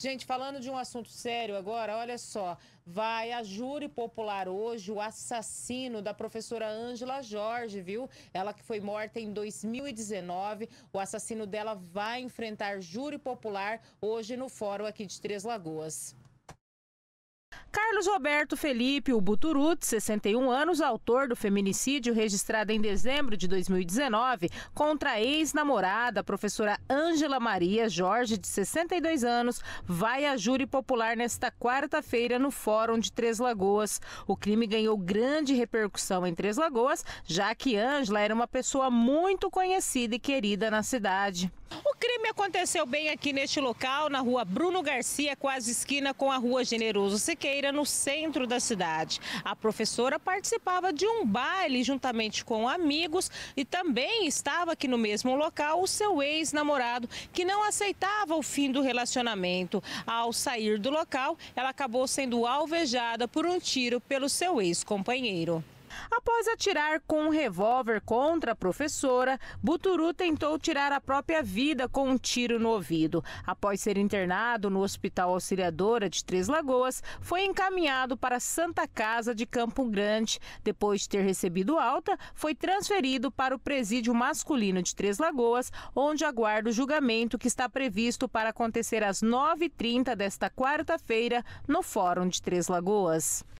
Gente, falando de um assunto sério agora, olha só. Vai a júri popular hoje o assassino da professora Ângela Jorge, viu? Ela que foi morta em 2019. O assassino dela vai enfrentar júri popular hoje no fórum aqui de Três Lagoas. Carlos Roberto Felipe Ubuturut, 61 anos, autor do feminicídio registrado em dezembro de 2019 contra a ex-namorada, professora Ângela Maria Jorge, de 62 anos, vai a júri popular nesta quarta-feira no Fórum de Três Lagoas. O crime ganhou grande repercussão em Três Lagoas, já que Ângela era uma pessoa muito conhecida e querida na cidade aconteceu bem aqui neste local, na rua Bruno Garcia, quase esquina com a rua Generoso Siqueira, no centro da cidade. A professora participava de um baile juntamente com amigos e também estava aqui no mesmo local o seu ex-namorado, que não aceitava o fim do relacionamento. Ao sair do local, ela acabou sendo alvejada por um tiro pelo seu ex-companheiro. Após atirar com um revólver contra a professora, Buturu tentou tirar a própria vida com um tiro no ouvido. Após ser internado no Hospital Auxiliadora de Três Lagoas, foi encaminhado para a Santa Casa de Campo Grande. Depois de ter recebido alta, foi transferido para o Presídio Masculino de Três Lagoas, onde aguarda o julgamento que está previsto para acontecer às 9h30 desta quarta-feira no Fórum de Três Lagoas.